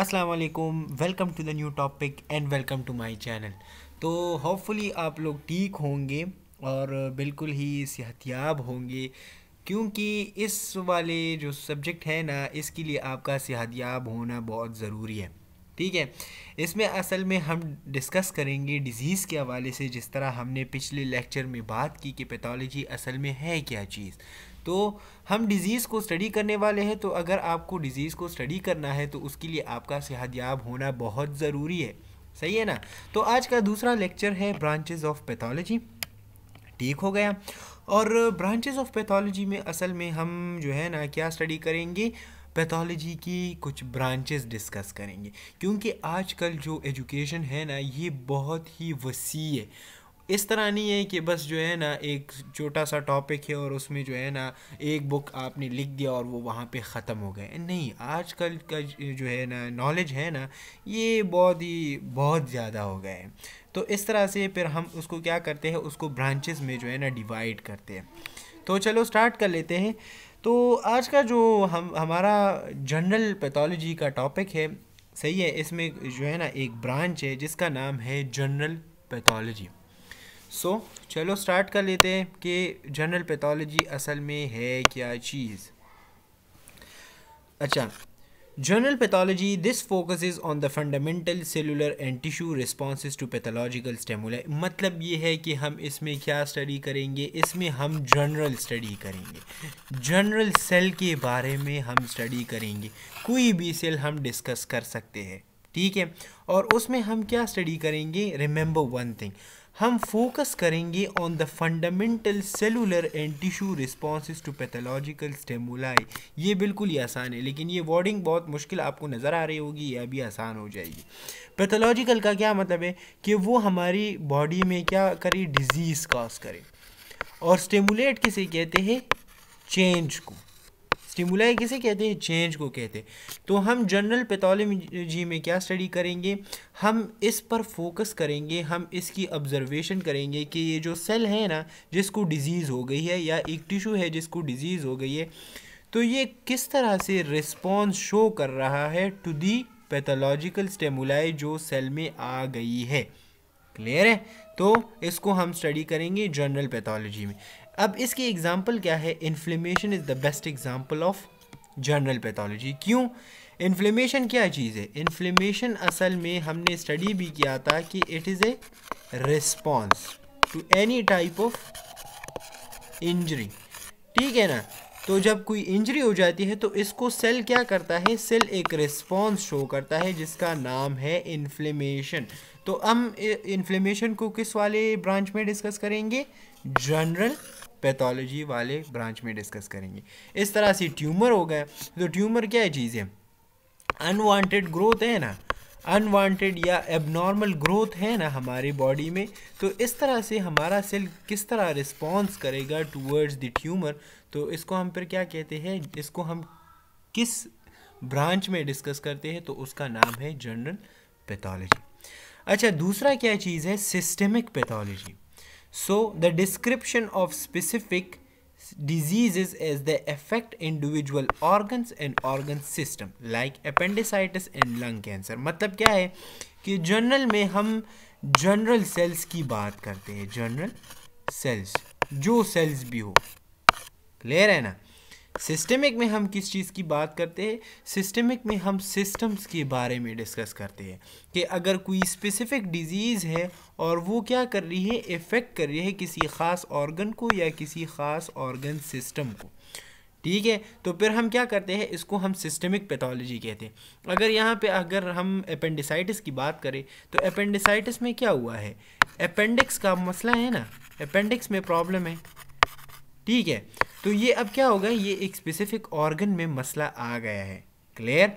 Aslam welcome to the new topic and welcome to my channel तो hopefully आप लोग ठीक होंगे और बिल्कुल ही सेहतियाब होंगे क्योंकि इस वाले जो सब्जेक्ट है ना इसके लिए आपका सेहतियाब होना बहुत ज़रूरी है ठीक है इसमें असल में हम डिस्कस करेंगे डिज़ीज़ के हवाले से जिस तरह हमने पिछले लेक्चर में बात की कि पैथोलॉजी असल में है क्या चीज़ तो हम डिज़ीज़ को स्टडी करने वाले हैं तो अगर आपको डिज़ीज़ को स्टडी करना है तो उसके लिए आपका सेहतयाब होना बहुत ज़रूरी है सही है ना तो आज का दूसरा लेक्चर है ब्रांचेज ऑफ पैथोलॉजी ठीक हो गया और ब्रांचेज ऑफ पैथोलॉजी में असल में हम जो है ना क्या स्टडी करेंगे पैथोलॉजी की कुछ ब्रांचेस डिस्कस करेंगे क्योंकि आजकल जो एजुकेशन है ना ये बहुत ही वसी है इस तरह नहीं है कि बस जो है ना एक छोटा सा टॉपिक है और उसमें जो है ना एक बुक आपने लिख दिया और वो वहाँ पे ख़त्म हो गए नहीं आजकल का जो है ना नॉलेज है ना ये बहुत ही बहुत ज़्यादा हो गया है तो इस तरह से फिर हम उसको क्या करते हैं उसको ब्रांचेस में जो है ना डिवाइड करते हैं तो चलो स्टार्ट कर लेते हैं तो आज का जो हम हमारा जनरल पैथोलॉजी का टॉपिक है सही है इसमें जो है ना एक ब्रांच है जिसका नाम है जनरल पैथोलॉजी सो so, चलो स्टार्ट कर लेते हैं कि जनरल पैथोलॉजी असल में है क्या चीज़ अच्छा general pathology this focus on the fundamental cellular and tissue response to pathological stimuli मतलब ये है कि हम इसमें क्या स्टडी करेंगे इसमें हम जनरल स्टडी करेंगे जनरल सेल के बारे में हम स्टडी करेंगे कोई भी सेल हम डिस्कस कर सकते हैं ठीक है और उसमें हम क्या स्टडी करेंगे रिमेंबर वन थिंग हम फोकस करेंगे on the fundamental cellular and tissue response to pathological stimuli ये बिल्कुल ही आसान है लेकिन ये वर्डिंग बहुत मुश्किल आपको नज़र आ रही होगी यह भी आसान हो जाएगी पैथोलॉजिकल का क्या मतलब है कि वो हमारी बॉडी में क्या करे डिजीज़ कॉज करे और स्टेमुलेट किसे कहते हैं चेंज को स्टिमुलाई किसे कहते हैं चेंज को कहते हैं तो हम जनरल पैथोलॉजी में क्या स्टडी करेंगे हम इस पर फोकस करेंगे हम इसकी ऑब्जर्वेशन करेंगे कि ये जो सेल है ना जिसको डिज़ीज़ हो गई है या एक टिशू है जिसको डिज़ीज़ हो गई है तो ये किस तरह से रिस्पॉन्स शो कर रहा है टू दी पैथोलॉजिकल स्टेमुलाई जो सेल में आ गई है क्लियर है तो इसको हम स्टडी करेंगे जनरल पैथोलॉजी में अब इसकी एग्ज़ाम्पल क्या है inflammation is the best example of general pathology क्यों इन्फ्लेमेशन क्या चीज़ है इन्फ्लेमेशन असल में हमने स्टडी भी किया था कि it is a response to any type of injury ठीक है ना तो जब कोई इंजरी हो जाती है तो इसको सेल क्या करता है सेल एक रिस्पॉन्स शो करता है जिसका नाम है इन्फ्लेमेशन तो हम इन्फ्लेमेशन को किस वाले ब्रांच में डिस्कस करेंगे जनरल पैथोलॉजी वाले ब्रांच में डिस्कस करेंगे इस तरह से ट्यूमर हो गया तो ट्यूमर क्या है चीज़ है अनवांटेड ग्रोथ है ना अनवांटेड या एबनॉर्मल ग्रोथ है ना हमारी बॉडी में तो इस तरह से हमारा सेल किस तरह रिस्पॉन्स करेगा टूवर्ड्स द ट्यूमर तो इसको हम फिर क्या कहते हैं इसको हम किस ब्रांच में डिस्कस करते हैं तो उसका नाम है जनरल पैथोलॉजी अच्छा दूसरा क्या चीज़ है systemic pathology So the description of specific diseases as they affect individual organs and organ system like appendicitis and lung cancer मतलब क्या है कि जनरल में हम जनरल सेल्स की बात करते हैं जनरल सेल्स जो सेल्स भी हो क्लियर है ना सिस्टमिक में हम किस चीज़ की बात करते हैं सिस्टमिक में हम सिस्टम्स के बारे में डिस्कस करते हैं कि अगर कोई स्पेसिफिक डिजीज़ है और वो क्या कर रही है इफ़ेक्ट कर रही है किसी ख़ास ऑर्गन को या किसी ख़ास ऑर्गन सिस्टम को ठीक है तो फिर हम क्या करते हैं इसको हम सिस्टमिक पैथोलॉजी कहते हैं अगर यहाँ पे अगर हम अपेंडिसाइटिस की बात करें तो अपेंडिसाइटिस में क्या हुआ है अपेंडिक्स का मसला है ना अपेंडिक्स में प्रॉब्लम है ठीक है तो ये अब क्या होगा ये एक स्पेसिफिक ऑर्गन में मसला आ गया है क्लियर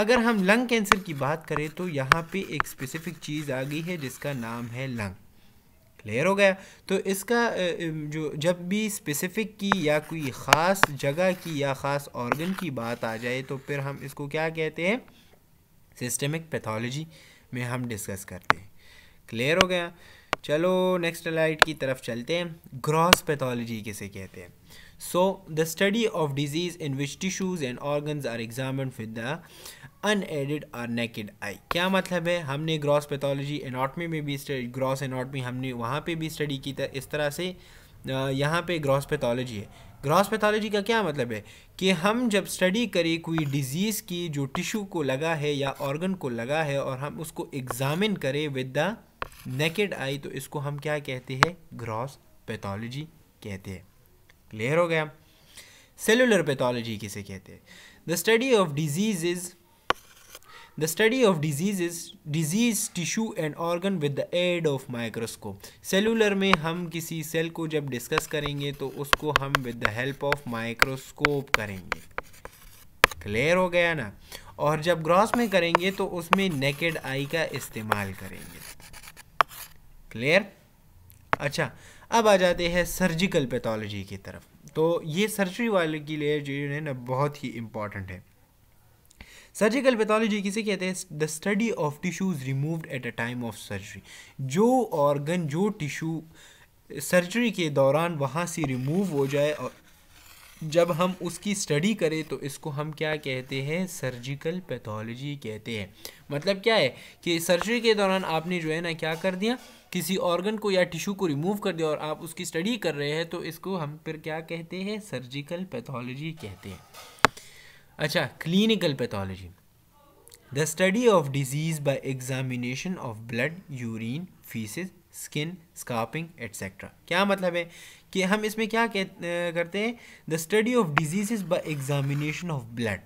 अगर हम लंग कैंसर की बात करें तो यहाँ पे एक स्पेसिफिक चीज़ आ गई है जिसका नाम है लंग क्लियर हो गया तो इसका जो जब भी स्पेसिफिक की या कोई ख़ास जगह की या ख़ास ऑर्गन की बात आ जाए तो फिर हम इसको क्या कहते हैं सिस्टमिक पैथोलॉजी में हम डिस्कस करते हैं क्लियर हो गया चलो नेक्स्ट लाइट की तरफ चलते हैं ग्रॉस पैथोलॉजी किसे कहते हैं so the study of disease in which tissues and organs are examine with the unaided और नेकेड आई क्या मतलब है हमने ग्रॉस पैथोलॉजी एनाटमी में भी ग्रॉस एनाटमी हमने वहाँ पे भी स्टडी की था इस तरह से यहाँ पे ग्रॉस पैथोलॉजी है ग्रॉस पैथोलॉजी का क्या मतलब है कि हम जब स्टडी करें कोई डिजीज़ की जो टिश्यू को लगा है या ऑर्गन को लगा है और हम उसको एग्ज़ामिन करें विद द नेकेड आई तो इसको हम क्या कहते हैं ग्रॉस पैथोलॉजी कहते हैं क्लियर हो गया सेलुलर पैथोलॉजी किसे कहते हैं the study of disease is the study of disease is disease tissue and organ with the aid of microscope cellular में हम किसी सेल को जब डिस्कस करेंगे तो उसको हम with the help of microscope करेंगे क्लियर हो गया ना और जब ग्रॉस में करेंगे तो उसमें नेकेड आई का इस्तेमाल करेंगे क्लियर अच्छा अब आ जाते हैं सर्जिकल पैथोलॉजी की तरफ तो ये सर्जरी वाले के लिए जो है ना बहुत ही इम्पॉर्टेंट है सर्जिकल पैथोलॉजी किसे कहते हैं the study of tissues removed at a time of surgery जो ऑर्गन जो टिश्यू सर्जरी के दौरान वहाँ से रिमूव हो जाए और जब हम उसकी स्टडी करें तो इसको हम क्या कहते हैं सर्जिकल पैथोलॉजी कहते हैं मतलब क्या है कि सर्जरी के दौरान आपने जो है ना क्या कर दिया किसी ऑर्गन को या टिश्यू को रिमूव कर दिया और आप उसकी स्टडी कर रहे हैं तो इसको हम फिर क्या कहते हैं सर्जिकल पैथोलॉजी कहते हैं अच्छा clinical pathology the study of disease by examination of blood urine faeces skin scraping etcetera क्या मतलब है कि हम इसमें क्या कह करते हैं the study of disease by examination of blood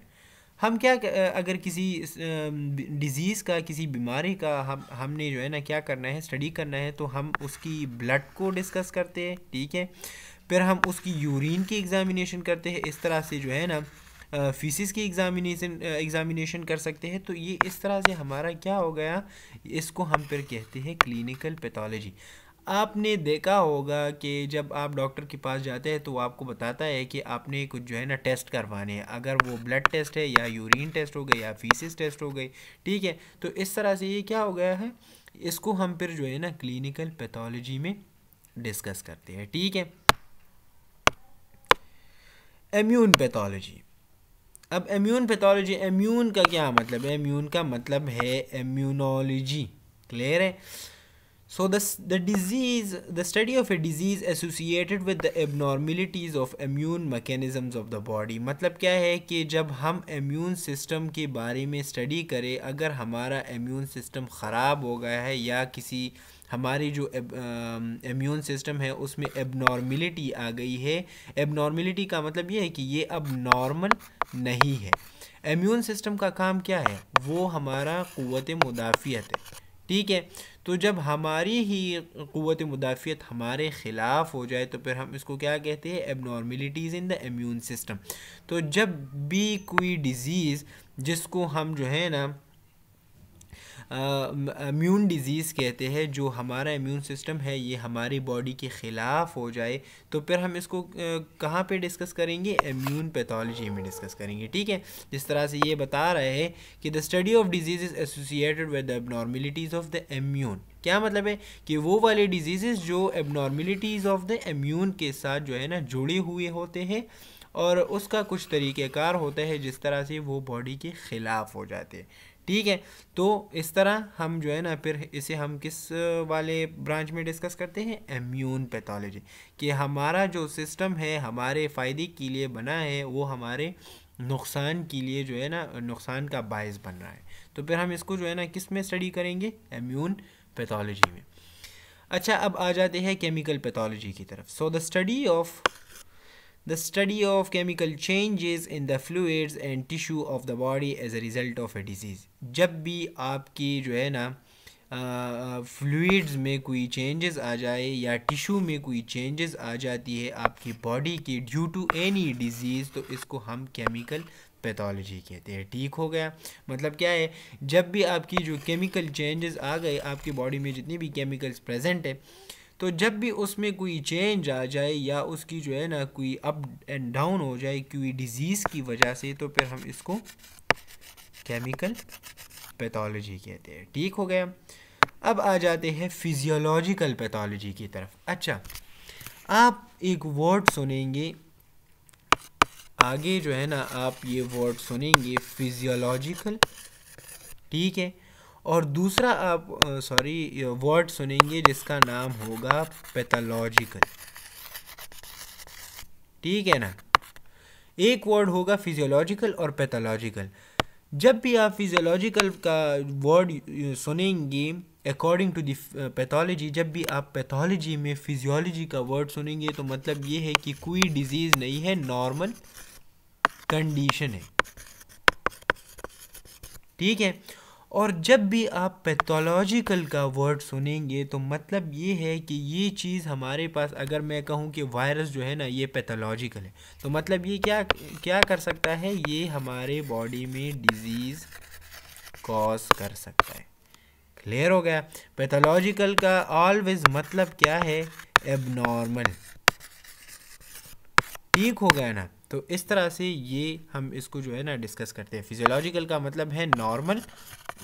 हम क्या अगर किसी डिज़ीज़ का किसी बीमारी का हम हमने जो है ना क्या करना है स्टडी करना है तो हम उसकी ब्लड को डिस्कस करते हैं ठीक है फिर हम उसकी यूरिन की एग्ज़ामिनेशन करते हैं इस तरह से जो है ना फीसिस की एग्ज़ामिनेशन एग्ज़ामिनेशन कर सकते हैं तो ये इस तरह से हमारा क्या हो गया इसको हम फिर कहते हैं क्लिनिकल पैथोलॉजी आपने देखा होगा कि जब आप डॉक्टर के पास जाते हैं तो आपको बताता है कि आपने कुछ जो है ना टेस्ट करवाने हैं अगर वो ब्लड टेस्ट है या यूरिन टेस्ट हो गए या फीसिस टेस्ट हो गई ठीक है तो इस तरह से ये क्या हो गया है इसको हम फिर जो है ना क्लिनिकल पैथोलॉजी में डिस्कस करते हैं ठीक है इम्यून पैथोलॉजी अब इम्यून पैथोलॉजी इम्यून का क्या मतलब है इम्यून का मतलब है इम्यूनोलॉजी क्लियर है so the disease the study of a disease associated with the abnormalities of of immune of the body मतलब क्या है कि जब हम इम्यून सिस्टम के बारे में स्टडी करें अगर हमारा इम्यून सिस्टम ख़राब हो गया है या किसी हमारी जो इम्यून सिस्टम है उसमें एबनॉर्मिलिटी आ गई है एबनॉर्मिलिटी का मतलब ये है कि ये अब नॉर्मल नहीं है इम्यून सिस्टम का काम क्या है वो हमारा क़वत मुदाफ़ियत है ठीक है तो जब हमारी ही क़वत मुदाफ़ियत हमारे ख़िलाफ़ हो जाए तो फिर हम इसको क्या कहते हैं abnormalities in the immune system तो जब भी कोई डिज़ीज़ जिसको हम जो है ना इम्यून डिज़ीज़ कहते हैं जो हमारा इम्यून सिस्टम है ये हमारी बॉडी के ख़िलाफ़ हो जाए तो फिर हम इसको कहाँ पे डिस्कस करेंगे इम्यून पैथोलॉजी में डिस्कस करेंगे ठीक है जिस तरह से ये बता रहे हैं कि the study of disease is associated with abnormalities of the immune क्या मतलब है कि वो वाले डिजीज़ जो एबनॉर्मिलिटीज़ ऑफ द इम्यून के साथ जो है ना जुड़े हुए होते हैं और उसका कुछ तरीक़ेकार होता है जिस तरह से वो बॉडी के ख़िलाफ़ हो जाते हैं ठीक है तो इस तरह हम जो है ना फिर इसे हम किस वाले ब्रांच में डिस्कस करते हैं इम्यून पैथोलॉजी कि हमारा जो सिस्टम है हमारे फ़ायदे के लिए बना है वो हमारे नुकसान के लिए जो है ना नुकसान का बायस बन रहा है तो फिर हम इसको जो है ना किस में स्टडी करेंगे एम्यून पैथोलॉजी में अच्छा अब आ जाते हैं केमिकल पैथोलॉजी की तरफ so the study of the study of chemical changes in the fluids and tissue of the body as a result of a disease जब भी आपकी जो है ना फ्लूड्स में कोई चेंजेस आ जाए या टिशू में कोई चेंजेस आ जाती है आपकी बॉडी की ड्यू टू एनी डिजीज़ तो इसको हम केमिकल पैथोलॉजी कहते हैं ठीक हो गया मतलब क्या है जब भी आपकी जो केमिकल चेंजेस आ गए आपकी बॉडी में जितनी भी केमिकल्स प्रेजेंट है तो जब भी उसमें कोई चेंज आ जाए या उसकी जो है ना कोई अप एंड डाउन हो जाए कोई डिजीज़ की वजह से तो फिर हम इसको केमिकल पैथोलॉजी कहते हैं ठीक हो गया अब आ जाते हैं फिजियोलॉजिकल पैथोलॉजी की तरफ अच्छा आप एक वर्ड सुनेंगे आगे जो है ना आप ये वर्ड सुनेंगे फिजियोलॉजिकल ठीक है और दूसरा आप सॉरी वर्ड सुनेंगे जिसका नाम होगा पैथोलॉजिकल ठीक है ना एक वर्ड होगा फिजियोलॉजिकल और पैथोलॉजिकल जब भी आप फिजियोलॉजिकल का वर्ड सुनेंगे अकॉर्डिंग टू पैथोलॉजी जब भी आप पैथोलॉजी में फिजियोलॉजी का वर्ड सुनेंगे तो मतलब ये है कि कोई डिजीज़ नहीं है नॉर्मल कंडीशन है ठीक है और जब भी आप पैथोलॉजिकल का वर्ड सुनेंगे तो मतलब ये है कि ये चीज़ हमारे पास अगर मैं कहूँ कि वायरस जो है ना ये पैथोलॉजिकल है तो मतलब ये क्या क्या कर सकता है ये हमारे बॉडी में डिजीज़ कॉज कर सकता है क्लियर हो गया पैथोलॉजिकल का ऑलवेज मतलब क्या है एबनॉर्मल ठीक हो गया ना तो इस तरह से ये हम इसको जो है ना डिस्कस करते हैं फिजियोलॉजिकल का मतलब है नॉर्मल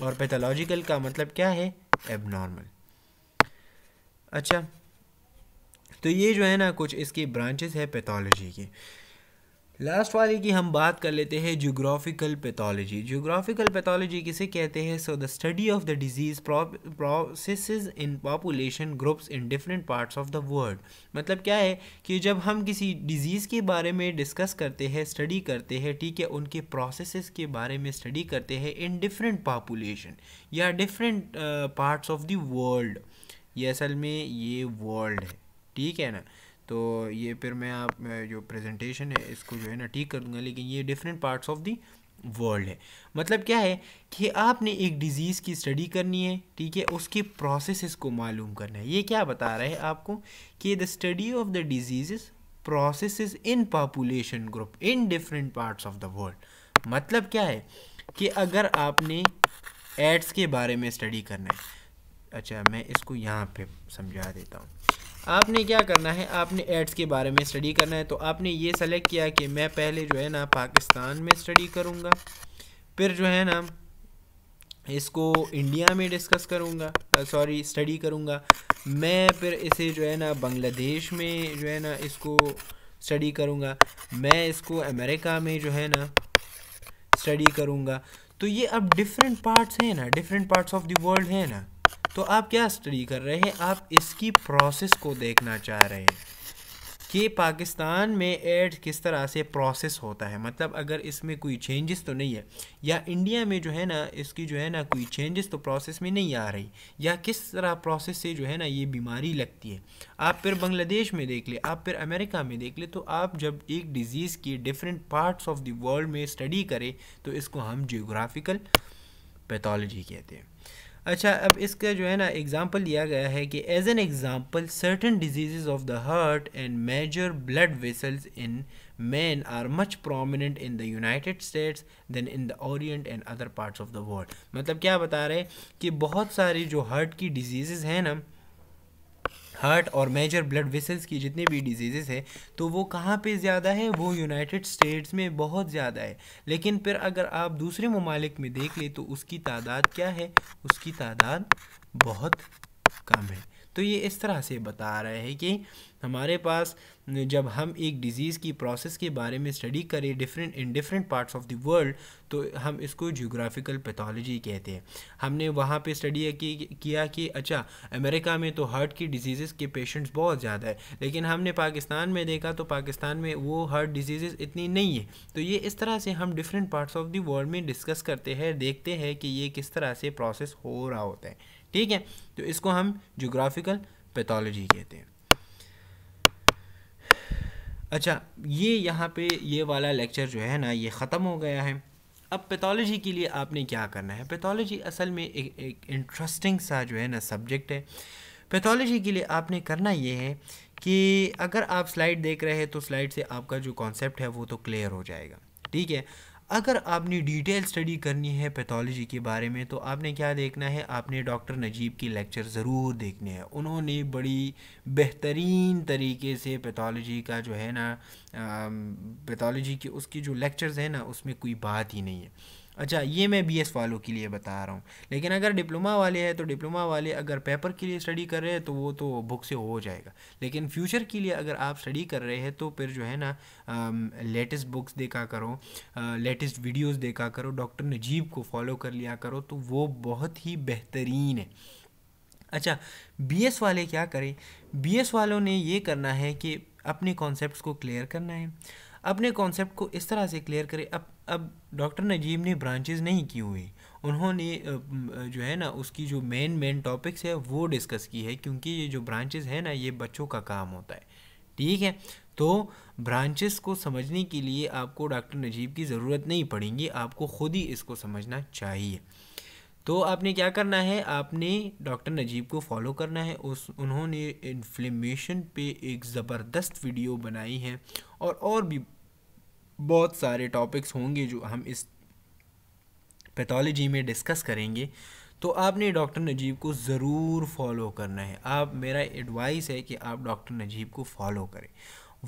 और पैथोलॉजिकल का मतलब क्या है एबनॉर्मल अच्छा तो ये जो है ना कुछ इसकी ब्रांचेस है पैथोलॉजी की लास्ट वाली की हम बात कर लेते हैं जोग्राफिकल पैथोलॉजी जोग्राफिकल पैथोलॉजी किसे कहते हैं so the study of the disease process in population groups in different parts of the world मतलब क्या है कि जब हम किसी डिजीज़ के बारे में डिस्कस करते हैं स्टडी करते हैं ठीक है उनके प्रोसेस के बारे में स्टडी करते हैं इन डिफरेंट पॉपुलेशन या different parts of the world ये असल में ये वर्ल्ड है ठीक है ना तो ये फिर मैं आप जो प्रेजेंटेशन है इसको जो है ना ठीक कर दूंगा लेकिन ये different parts of the world है मतलब क्या है कि आपने एक डिज़ीज़ की स्टडी करनी है ठीक है उसके प्रोसेसेस को मालूम करना है ये क्या बता रहा है आपको कि the study of the disease processes in population group in different parts of the world मतलब क्या है कि अगर आपने एड्स के बारे में स्टडी करना है अच्छा मैं इसको यहाँ पे समझा देता हूँ आपने क्या करना है आपने एड्स के बारे में स्टडी करना है तो आपने ये सेलेक्ट किया कि मैं पहले जो है ना पाकिस्तान में स्टडी करूँगा फिर जो है ना इसको इंडिया में डिस्कस करूँगा सॉरी स्टडी करूँगा मैं फिर इसे जो है ना बांग्लादेश में जो है ना इसको स्टडी करूँगा मैं इसको अमेरिका में जो है ना स्टडी करूँगा तो ये अब डिफरेंट पार्ट्स हैं ना different parts of the world हैं ना तो आप क्या स्टडी कर रहे हैं आप इसकी प्रोसेस को देखना चाह रहे हैं कि पाकिस्तान में एड्स किस तरह से प्रोसेस होता है मतलब अगर इसमें कोई चेंजेस तो नहीं है या इंडिया में जो है ना इसकी जो है ना कोई चेंजेस तो प्रोसेस में नहीं आ रही या किस तरह प्रोसेस से जो है ना ये बीमारी लगती है आप फिर बांग्लादेश में देख ले आप फिर अमेरिका में देख ले तो आप जब एक डिज़ीज़ की different parts of the world में स्टडी करें तो इसको हम जियोग्राफिकल पैथोलॉजी कहते हैं अच्छा अब इसका जो है ना एग्ज़ाम्पल लिया गया है कि as an example certain disease of the heart and major blood vessels in man are much prominent in the United States than in the Orient and other parts of the world मतलब क्या बता रहे हैं कि बहुत सारी जो heart की डिजीज़ हैं ना हार्ट और मेजर ब्लड वेसल्स की जितनी भी डिजीजेज़ है तो वो कहाँ पे ज़्यादा है वो यूनाइटेड स्टेट्स में बहुत ज़्यादा है लेकिन फिर अगर आप दूसरे ममालिक में देख लें तो उसकी तादाद क्या है उसकी तादाद बहुत कम है तो ये इस तरह से बता रहे हैं कि हमारे पास जब हम एक डिज़ीज़ की प्रोसेस के बारे में स्टडी करें different in different parts of the world तो हम इसको जियोग्राफिकल पैथोलॉजी कहते हैं हमने वहाँ पे स्टडी किया कि अच्छा अमेरिका में तो हार्ट की डिजीज़ के पेशेंट्स बहुत ज़्यादा है लेकिन हमने पाकिस्तान में देखा तो पाकिस्तान में वो हार्ट डिजीज़ इतनी नहीं है तो ये इस तरह से हम different parts of the world में डिस्कस करते हैं देखते हैं कि ये किस तरह से प्रोसेस हो रहा होता है ठीक है तो इसको हम जोग्राफिकल पैथोलॉजी कहते हैं अच्छा ये यहाँ पे ये वाला लेक्चर जो है ना ये ख़त्म हो गया है अब पैथोलॉजी के लिए आपने क्या करना है पैथोलॉजी असल में एक एक इंटरेस्टिंग सा जो है ना सब्जेक्ट है पैथोलॉजी के लिए आपने करना ये है कि अगर आप स्लाइड देख रहे हैं तो स्लाइड से आपका जो कॉन्सेप्ट है वो तो क्लियर हो जाएगा ठीक है अगर आपने डिटेल स्टडी करनी है पैथोलॉजी के बारे में तो आपने क्या देखना है आपने डॉक्टर नजीब की लेक्चर ज़रूर देखने हैं उन्होंने बड़ी बेहतरीन तरीके से पैथोलॉजी का जो है ना पैथोलॉजी के उसकी जो लेक्चर्स हैं ना उसमें कोई बात ही नहीं है अच्छा ये मैं बी एस वालों के लिए बता रहा हूँ लेकिन अगर डिप्लोमा वाले हैं तो डिप्लोमा वाले अगर पेपर के लिए स्टडी कर रहे हैं तो वो तो बुक से हो जाएगा लेकिन फ्यूचर के लिए अगर आप स्टडी कर रहे हैं तो फिर जो है ना लेटेस्ट बुक्स देखा करो लेटेस्ट वीडियोज़ देखा करो डॉक्टर नजीब को फॉलो कर लिया करो तो वो बहुत ही बेहतरीन है अच्छा बी एस वाले क्या करें बी एस वालों ने ये करना है कि अपने कॉन्सेप्ट को क्लियर करना है अपने कॉन्सेप्ट को इस तरह से क्लियर करें अब अब डॉक्टर नजीब ने ब्रांचेस नहीं की हुई उन्होंने जो है ना उसकी जो मेन मेन टॉपिक्स है वो डिस्कस की है क्योंकि ये जो ब्रांचेस है ना ये बच्चों का काम होता है ठीक है तो ब्रांचेस को समझने के लिए आपको डॉक्टर नजीब की ज़रूरत नहीं पड़ेगी आपको ख़ुद ही इसको समझना चाहिए तो आपने क्या करना है आपने डॉक्टर नजीब को फॉलो करना है उस उन्होंने इन्फ्लेमेशन पे एक ज़बरदस्त वीडियो बनाई है और और भी बहुत सारे टॉपिक्स होंगे जो हम इस पैथोलॉजी में डिस्कस करेंगे तो आपने डॉक्टर नजीब को ज़रूर फॉलो करना है आप मेरा एडवाइस है कि आप डॉक्टर नजीब को फॉलो करें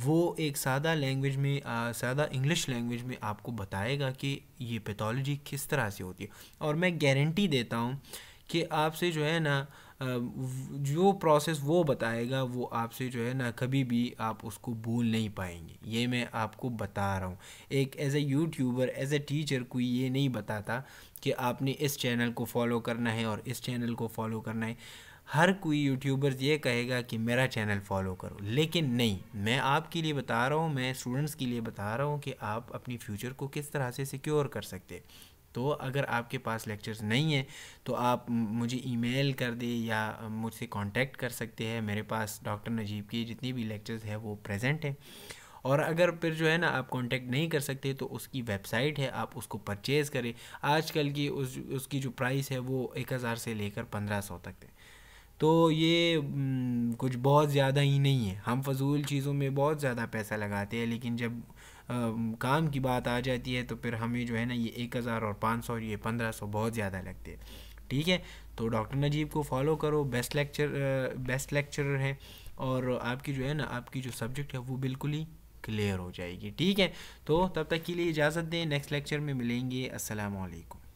वो एक सादा लैंग्वेज में सादा इंग्लिश लैंग्वेज में आपको बताएगा कि ये पैथोलॉजी किस तरह से होती है और मैं गारंटी देता हूँ कि आपसे जो है ना जो प्रोसेस वो बताएगा वो आपसे जो है ना कभी भी आप उसको भूल नहीं पाएंगे ये मैं आपको बता रहा हूँ एक as a YouTuber as a teacher कोई ये नहीं बताता कि आपने इस चैनल को फॉलो करना है और इस चैनल को फॉलो करना है हर कोई यूट्यूबर्स ये कहेगा कि मेरा चैनल फॉलो करो लेकिन नहीं मैं आपके लिए बता रहा हूँ मैं स्टूडेंट्स के लिए बता रहा हूँ कि आप अपनी फ्यूचर को किस तरह से सिक्योर कर सकते तो अगर आपके पास लेक्चर्स नहीं है तो आप मुझे ईमेल कर दे या मुझसे कांटेक्ट कर सकते हैं मेरे पास डॉक्टर नजीब की जितनी भी लेक्चर्स हैं वो प्रेजेंट हैं और अगर फिर जो है ना आप कांटेक्ट नहीं कर सकते तो उसकी वेबसाइट है आप उसको परचेज़ करें आजकल की उस उसकी जो प्राइस है वो एक हज़ार से लेकर पंद्रह सौ तक है तो ये कुछ बहुत ज़्यादा ही नहीं है हम फजूल चीज़ों में बहुत ज़्यादा पैसा लगाते हैं लेकिन जब काम की बात आ जाती है तो फिर हमें जो है ना ये एक हज़ार और पाँच सौ और ये पंद्रह सौ बहुत ज़्यादा लगते हैं ठीक है तो डॉक्टर नजीब को फॉलो करो बेस्ट लेक्चर बेस्ट लेक्चरर है और आपकी जो है ना आपकी जो सब्जेक्ट है वो बिल्कुल ही क्लियर हो जाएगी ठीक है तो तब तक के लिए इजाज़त दें नेक्स्ट लेक्चर में मिलेंगे असलकम